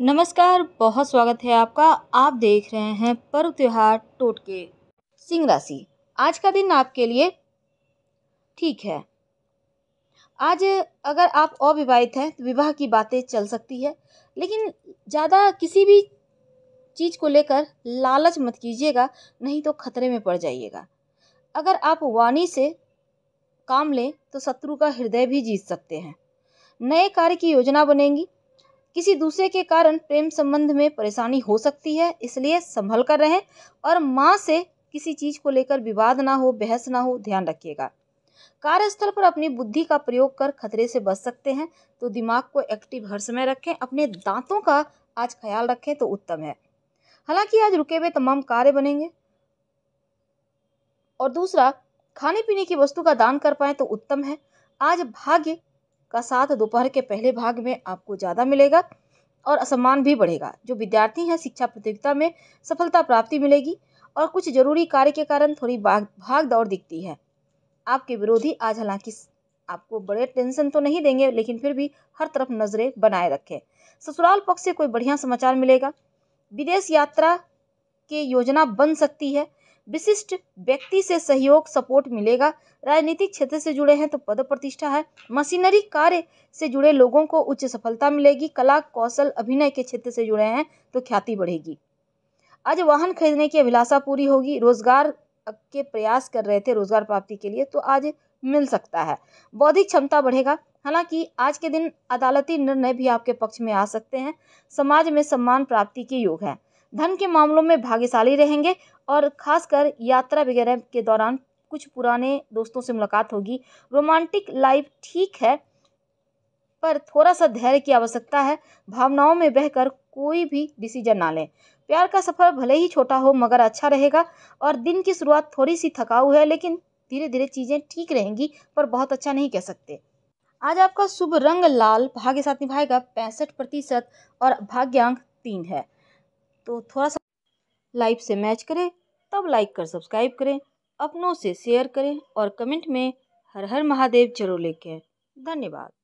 नमस्कार बहुत स्वागत है आपका आप देख रहे हैं पर्व त्यौहार टोटके सिंह राशि आज का दिन आपके लिए ठीक है आज अगर आप अविवाहित हैं तो विवाह की बातें चल सकती है लेकिन ज़्यादा किसी भी चीज़ को लेकर लालच मत कीजिएगा नहीं तो खतरे में पड़ जाइएगा अगर आप वाणी से काम लें तो शत्रु का हृदय भी जीत सकते हैं नए कार्य की योजना बनेगी किसी दूसरे के कारण प्रेम संबंध में परेशानी हो सकती है इसलिए संभल कर रहें और माँ से किसी चीज़ को लेकर विवाद ना हो बहस ना हो ध्यान रखिएगा कार्यस्थल पर अपनी बुद्धि का प्रयोग कर खतरे से बच सकते हैं तो दिमाग को एक्टिव हर समय रखें अपने दांतों का आज ख्याल रखें तो उत्तम है हालांकि आज रुके हुए तमाम कार्य बनेंगे और दूसरा खाने पीने की वस्तु का दान कर पाए तो उत्तम है आज भाग्य का साथ दोपहर के पहले भाग में आपको ज़्यादा मिलेगा और असम्मान भी बढ़ेगा जो विद्यार्थी हैं शिक्षा प्रतियोगिता में सफलता प्राप्ति मिलेगी और कुछ जरूरी कार्य के कारण थोड़ी भाग भाग दौड़ दिखती है आपके विरोधी आज हालांकि आपको बड़े टेंशन तो नहीं देंगे लेकिन फिर भी हर तरफ नजरें बनाए रखें ससुराल पक्ष से कोई बढ़िया समाचार मिलेगा विदेश यात्रा के योजना बन सकती है विशिष्ट व्यक्ति से सहयोग सपोर्ट मिलेगा राजनीतिक क्षेत्र से जुड़े हैं तो पद प्रतिष्ठा है मशीनरी कार्य से जुड़े लोगों को उच्च सफलता मिलेगी कला कौशल अभिनय के क्षेत्र से जुड़े हैं तो ख्याति बढ़ेगी आज वाहन खरीदने की अभिलाषा पूरी होगी रोजगार के प्रयास कर रहे थे रोजगार प्राप्ति के लिए तो आज मिल सकता है बौद्धिक क्षमता बढ़ेगा हालांकि आज के दिन अदालती निर्णय भी आपके पक्ष में आ सकते हैं समाज में सम्मान प्राप्ति के योग है धन के मामलों में भाग्यशाली रहेंगे और खासकर यात्रा वगैरह के दौरान कुछ पुराने दोस्तों से मुलाकात होगी रोमांटिक लाइफ ठीक है पर थोड़ा सा धैर्य की आवश्यकता है भावनाओं में बहकर कोई भी डिसीजन ना लें प्यार का सफर भले ही छोटा हो मगर अच्छा रहेगा और दिन की शुरुआत थोड़ी सी थकाऊ है लेकिन धीरे धीरे चीज़ें ठीक रहेंगी पर बहुत अच्छा नहीं कह सकते आज आपका शुभ रंग लाल भाग्य साथ निभाएगा पैंसठ प्रतिशत और भाग्यांक तीन है तो थोड़ा सा लाइव से मैच करें तब लाइक कर सब्सक्राइब करें अपनों से शेयर करें और कमेंट में हर हर महादेव जरूर लिखें धन्यवाद